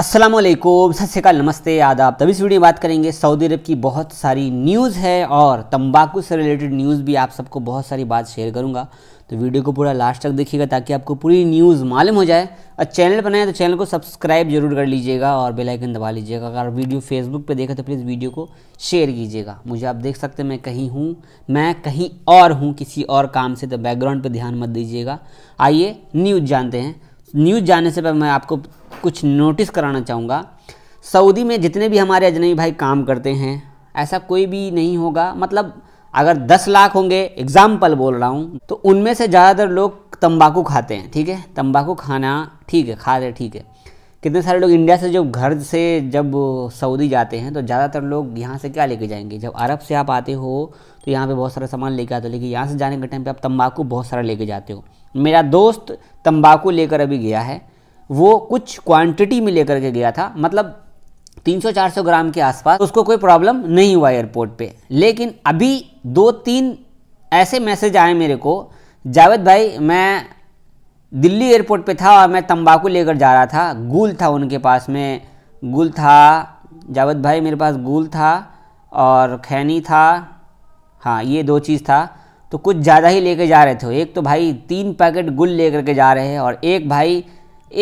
असलम सत श्रीकाल नमस्ते आदाब तभी इस वीडियो में बात करेंगे सऊदी अरब की बहुत सारी न्यूज़ है और तंबाकू से रिलेटेड न्यूज़ भी आप सबको बहुत सारी बात शेयर करूंगा तो वीडियो को पूरा लास्ट तक देखिएगा ताकि आपको पूरी न्यूज़ मालूम हो जाए और चैनल बनाए तो चैनल को सब्सक्राइब जरूर कर लीजिएगा और बेलाइकन दबा लीजिएगा अगर वीडियो फेसबुक पर देखा तो प्लीज़ वीडियो को शेयर कीजिएगा मुझे आप देख सकते हैं मैं कहीं हूँ मैं कहीं और हूँ किसी और काम से तो बैकग्राउंड पर ध्यान मत दीजिएगा आइए न्यूज़ जानते हैं न्यूज़ जानने से पहले मैं आपको कुछ नोटिस कराना चाहूँगा सऊदी में जितने भी हमारे अजनबी भाई काम करते हैं ऐसा कोई भी नहीं होगा मतलब अगर 10 लाख होंगे एग्ज़ाम्पल बोल रहा हूँ तो उनमें से ज़्यादातर लोग तंबाकू खाते हैं ठीक है तंबाकू खाना ठीक है खा रहे ठीक है कितने सारे लोग इंडिया से जब घर से जब सऊदी जाते हैं तो ज़्यादातर लोग यहाँ से क्या लेके जाएंगे जब अरब से आप आते हो तो यहाँ पे बहुत सारा सामान लेके आते हो लेकिन यहाँ से जाने के टाइम पे आप तंबाकू बहुत सारा लेके जाते हो मेरा दोस्त तंबाकू लेकर अभी गया है वो कुछ क्वांटिटी में लेकर के गया था मतलब 300-400 ग्राम के आसपास उसको कोई प्रॉब्लम नहीं हुआ एयरपोर्ट पे लेकिन अभी दो तीन ऐसे मैसेज आए मेरे को जावेद भाई मैं दिल्ली एयरपोर्ट पे था और मैं तंबाकू लेकर जा रहा था गुल था उनके पास में गुल था जावेद भाई मेरे पास गुल था और खैनी था हाँ ये दो चीज़ था तो कुछ ज़्यादा ही लेके जा रहे थे एक तो भाई तीन पैकेट गुल लेकर के जा रहे हैं और एक भाई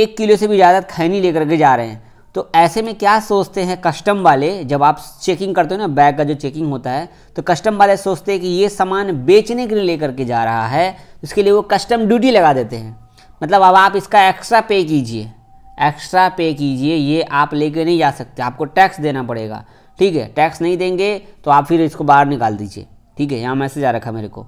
एक किलो से भी ज़्यादा खैनी लेकर के जा रहे हैं तो ऐसे में क्या सोचते हैं कस्टम वाले जब आप चेकिंग करते हो ना बैग का जो चेकिंग होता है तो कस्टम वाले सोचते हैं कि ये सामान बेचने के लिए लेकर के जा रहा है इसके लिए वो कस्टम ड्यूटी लगा देते हैं मतलब अब आप इसका एक्स्ट्रा पे कीजिए एक्स्ट्रा पे कीजिए ये आप लेके नहीं जा सकते आपको टैक्स देना पड़ेगा ठीक है टैक्स नहीं देंगे तो आप फिर इसको बाहर निकाल दीजिए ठीक है यहाँ मैसेज आ रखा मेरे को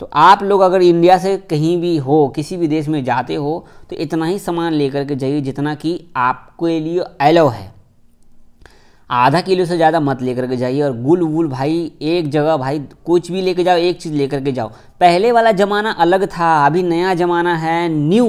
तो आप लोग अगर इंडिया से कहीं भी हो किसी भी देश में जाते हो तो इतना ही सामान लेकर के जाइए जितना कि आपके लिए एलो है आधा किलो से ज़्यादा मत लेकर के जाइए और गुल वुल भाई एक जगह भाई कुछ भी लेके जाओ एक चीज़ लेकर के जाओ पहले वाला ज़माना अलग था अभी नया ज़माना है न्यू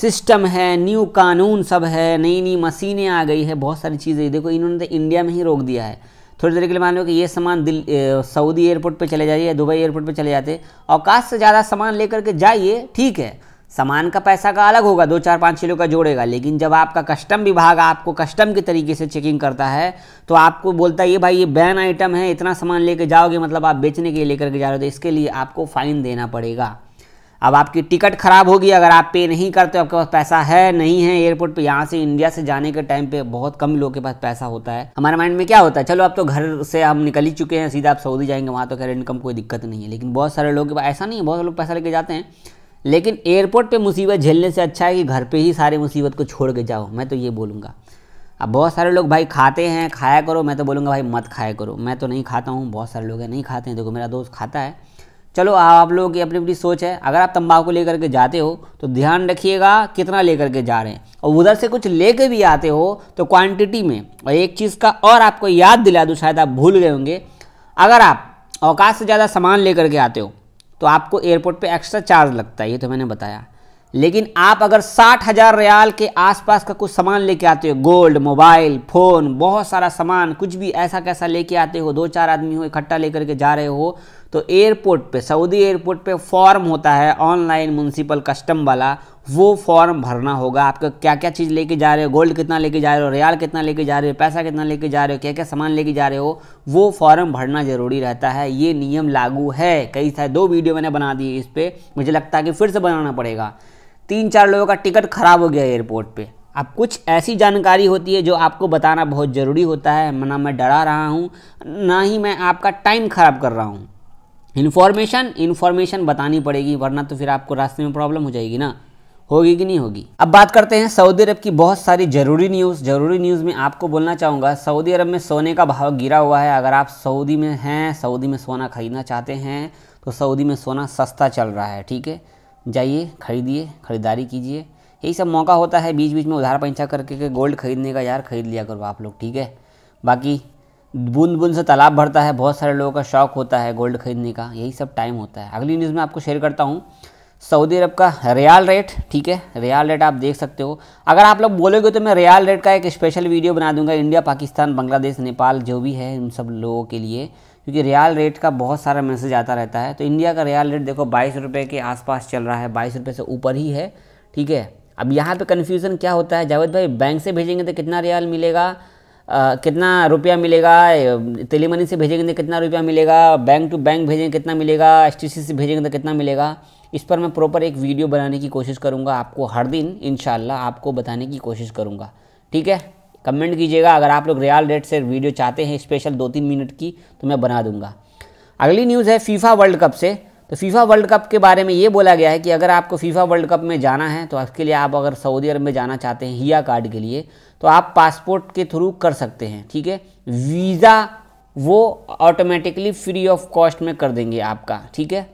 सिस्टम है न्यू कानून सब है नई नई मशीनें आ गई है बहुत सारी चीज़ें देखो इन्होंने तो इंडिया में ही रोक दिया है थोड़ी देर के लिए मान लो कि ये सामान दिल सऊदी एयरपोर्ट पे चले जाइए दुबई एयरपोर्ट पे चले जाते अवकाश से ज़्यादा सामान लेकर के जाइए ठीक है सामान का पैसा का अलग होगा दो चार पाँच किलो का जोड़ेगा लेकिन जब आपका कस्टम विभाग आपको कस्टम के तरीके से चेकिंग करता है तो आपको बोलता है ये भाई ये बैन आइटम है इतना सामान लेके जाओगे मतलब आप बेचने के लिए लेकर के जा रहे हो तो इसके लिए आपको फ़ाइन देना पड़ेगा अब आपकी टिकट ख़राब होगी अगर आप पे नहीं करते आपके पास पैसा है नहीं है एयरपोर्ट पे यहाँ से इंडिया से जाने के टाइम पे बहुत कम लोगों के पास पैसा होता है हमारे माइंड में क्या होता है चलो आप तो घर से हम निकल ही चुके हैं सीधा आप सऊदी जाएंगे वहाँ तो खैर इनकम कोई दिक्कत नहीं है लेकिन बहुत सारे लोग के पास ऐसा नहीं है बहुत लोग पैसा लेके जाते हैं लेकिन एयरपोर्ट पर मुसीबत झेलने से अच्छा है कि घर पर ही सारी मुसीबत को छोड़ के जाओ मैं तो ये बोलूँगा अब बहुत सारे लोग भाई खाते हैं खाया करो मैं तो बोलूँगा भाई मत खाया करो मैं तो नहीं खाता हूँ बहुत सारे लोग हैं नहीं खाते हैं देखो मेरा दोस्त खाता है चलो आप लोगों की अपनी अपनी सोच है अगर आप तंबाकू लेकर के जाते हो तो ध्यान रखिएगा कितना लेकर के जा रहे हैं और उधर से कुछ लेके भी आते हो तो क्वांटिटी में और एक चीज़ का और आपको याद दिला दूँ शायद आप भूल गए होंगे अगर आप अवकाश से ज़्यादा सामान लेकर के आते हो तो आपको एयरपोर्ट पर एक्स्ट्रा चार्ज लगता है ये तो मैंने बताया लेकिन आप अगर साठ हज़ार रियाल के आसपास का कुछ सामान लेके आते हो गोल्ड मोबाइल फ़ोन बहुत सारा सामान कुछ भी ऐसा कैसा लेके आते हो दो चार आदमी हो इकट्ठा लेकर के जा रहे हो तो एयरपोर्ट पे सऊदी एयरपोर्ट पे फॉर्म होता है ऑनलाइन म्यूनसिपल कस्टम वाला वो फॉर्म भरना होगा आपको क्या क्या चीज़ लेके जा रहे हो गोल्ड कितना लेके जा रहे हो रियाल कितना लेके जा रहे हो पैसा कितना लेके जा रहे हो क्या क्या सामान लेके जा रहे हो वो फॉर्म भरना ज़रूरी रहता है ये नियम लागू है कई सारे दो वीडियो मैंने बना दिए इस पर मुझे लगता है कि फिर से बनाना पड़ेगा तीन चार लोगों का टिकट ख़राब हो गया एयरपोर्ट पर अब कुछ ऐसी जानकारी होती है जो आपको बताना बहुत ज़रूरी होता है ना मैं डरा रहा हूँ ना ही मैं आपका टाइम ख़राब कर रहा हूँ इन्फॉर्मेशन इन्फॉर्मेशन बतानी पड़ेगी वरना तो फिर आपको रास्ते में प्रॉब्लम हो जाएगी ना होगी कि नहीं होगी अब बात करते हैं सऊदी अरब की बहुत सारी ज़रूरी न्यूज़ ज़रूरी न्यूज़ में आपको बोलना चाहूँगा सऊदी अरब में सोने का भाव गिरा हुआ है अगर आप सऊदी में हैं सऊदी में सोना खरीदना चाहते हैं तो सऊदी में सोना सस्ता चल रहा है ठीक है जाइए खरीदिए ख़रीदारी कीजिए यही सब मौका होता है बीच बीच में उधार पैंचा करके के गोल्ड खरीदने का यार खरीद लिया करो आप लोग ठीक है बाकी बूंद बूंद से तालाब भरता है बहुत सारे लोगों का शौक होता है गोल्ड खरीदने का यही सब टाइम होता है अगली न्यूज़ में आपको शेयर करता हूँ सऊदी अरब का रियाल रेट ठीक है रियाल रेट आप देख सकते हो अगर आप लोग बोलोगे तो मैं रियाल रेट का एक स्पेशल वीडियो बना दूंगा इंडिया पाकिस्तान बांग्लादेश नेपाल जो भी है इन सब लोगों के लिए क्योंकि रियाल रेट का बहुत सारा मैसेज आता रहता है तो इंडिया का रियाल रेट देखो बाईस रुपये के आसपास चल रहा है बाईस रुपये से ऊपर ही है ठीक है अब यहाँ पर कन्फ्यूज़न क्या होता है जावेद भाई बैंक से भेजेंगे तो कितना रियाल मिलेगा कितना रुपया मिलेगा तेली मनी से भेजेंगे तो कितना रुपया मिलेगा बैंक टू बैंक भेजेंगे तो कितना मिलेगा सी से भेजेंगे तो कितना मिलेगा इस पर मैं प्रॉपर एक वीडियो बनाने की कोशिश करूँगा आपको हर दिन इन आपको बताने की कोशिश करूँगा ठीक है कमेंट कीजिएगा अगर आप लोग रियल रेट से वीडियो चाहते हैं स्पेशल दो तीन मिनट की तो मैं बना दूंगा अगली न्यूज़ है फीफा वर्ल्ड कप से तो फीफा वर्ल्ड कप के बारे में ये बोला गया है कि अगर आपको फीफा वर्ल्ड कप में जाना है तो इसके लिए आप अगर सऊदी अरब में जाना चाहते हैं हिया कार्ड के लिए तो आप पासपोर्ट के थ्रू कर सकते हैं ठीक है वीज़ा वो ऑटोमेटिकली फ्री ऑफ कॉस्ट में कर देंगे आपका ठीक है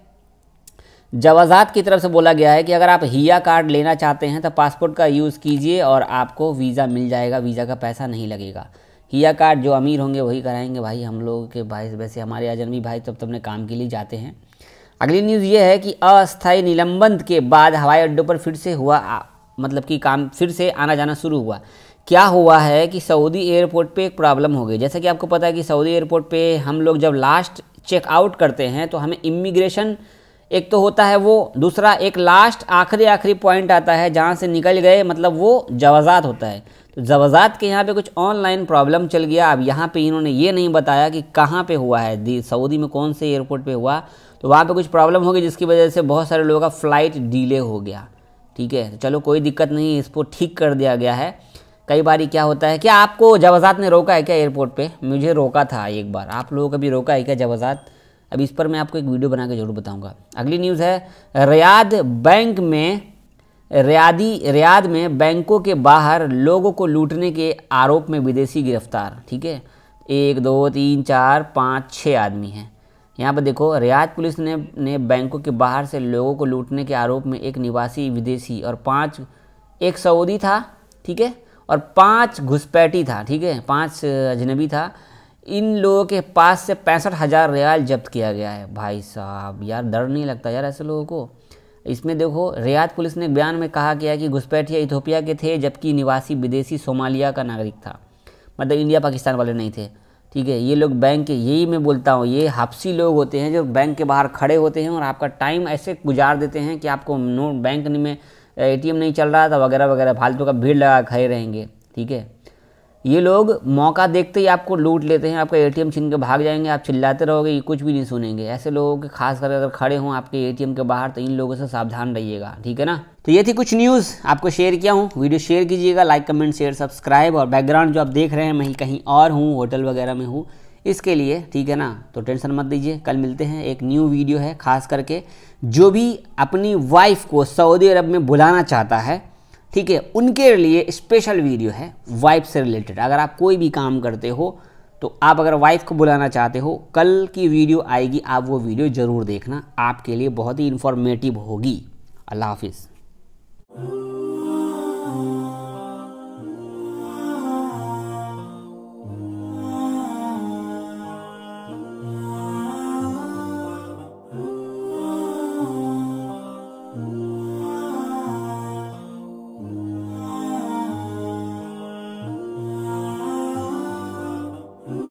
जवाजात की तरफ से बोला गया है कि अगर आप हिया कार्ड लेना चाहते हैं तो पासपोर्ट का यूज़ कीजिए और आपको वीज़ा मिल जाएगा वीज़ा का पैसा नहीं लगेगा हिया कार्ड जो अमीर होंगे वही कराएंगे भाई हम लोग के भाई वैसे हमारे अजनबी भाई तब तो अपने काम के लिए जाते हैं अगली न्यूज़ ये है कि अस्थायी निलंबन के बाद हवाई अड्डों पर फिर से हुआ मतलब कि काम फिर से आना जाना शुरू हुआ क्या हुआ है कि सऊदी एयरपोर्ट पे एक प्रॉब्लम हो गई जैसा कि आपको पता है कि सऊदी एयरपोर्ट पे हम लोग जब लास्ट चेकआउट करते हैं तो हमें इमिग्रेशन एक तो होता है वो दूसरा एक लास्ट आखिरी आखिरी पॉइंट आता है जहाँ से निकल गए मतलब वो जवाजात होता है तो जवाजात के यहाँ पे कुछ ऑनलाइन प्रॉब्लम चल गया अब यहाँ पे इन्होंने ये नहीं बताया कि कहाँ पे हुआ है सऊदी में कौन से एयरपोर्ट पे हुआ तो वहाँ पे कुछ प्रॉब्लम हो गई जिसकी वजह से बहुत सारे लोगों का फ़्लाइट डिले हो गया ठीक है तो चलो कोई दिक्कत नहीं इसको ठीक कर दिया गया है कई बार क्या होता है क्या आपको जवाजात ने रोका है क्या एयरपोर्ट पे मुझे रोका था एक बार आप लोगों को भी रोका है क्या जवाजात अब इस पर मैं आपको एक वीडियो बना के ज़रूर बताऊंगा अगली न्यूज़ है रियाद बैंक में रियादी रियाद में बैंकों के बाहर लोगों को लूटने के आरोप में विदेशी गिरफ्तार ठीक है एक दो तीन चार पाँच छः आदमी हैं यहाँ पर देखो रियाद पुलिस ने ने बैंकों के बाहर से लोगों को लूटने के आरोप में एक निवासी विदेशी और पाँच एक सऊदी था ठीक है और पांच घुसपैठी था ठीक है पांच अजनबी था इन लोगों के पास से पैंसठ हज़ार रियाल जब्त किया गया है भाई साहब यार डर नहीं लगता यार ऐसे लोगों को इसमें देखो रियाद पुलिस ने बयान में कहा गया कि घुसपैठिया इथोपिया के थे जबकि निवासी विदेशी सोमालिया का नागरिक था मतलब इंडिया पाकिस्तान वाले नहीं थे ठीक है ये लोग बैंक के यही मैं बोलता हूँ ये हापसी लोग होते हैं जो बैंक के बाहर खड़े होते हैं और आपका टाइम ऐसे गुजार देते हैं कि आपको नो बैंक में ए नहीं चल रहा था वगैरह वगैरह फालतू का भीड़ लगा खड़े रहेंगे ठीक है ये लोग मौका देखते ही आपको लूट लेते हैं आपका एटीएम छीन के भाग जाएंगे आप चिल्लाते रहोगे ये कुछ भी नहीं सुनेंगे ऐसे लोगों के खास कर अगर खड़े हों आपके एटीएम के बाहर तो इन लोगों से सावधान रहिएगा ठीक है ना तो ये थी कुछ न्यूज़ आपको शेयर किया हूँ वीडियो शेयर कीजिएगा लाइक कमेंट शेयर सब्सक्राइब और बैकग्राउंड जो आप देख रहे हैं मैं कहीं और हूँ होटल वगैरह में हूँ इसके लिए ठीक है ना तो टेंशन मत दीजिए कल मिलते हैं एक न्यू वीडियो है खास करके जो भी अपनी वाइफ को सऊदी अरब में बुलाना चाहता है ठीक है उनके लिए स्पेशल वीडियो है वाइफ से रिलेटेड अगर आप कोई भी काम करते हो तो आप अगर वाइफ को बुलाना चाहते हो कल की वीडियो आएगी आप वो वीडियो ज़रूर देखना आपके लिए बहुत ही इन्फॉर्मेटिव होगी अल्लाह हाफिज़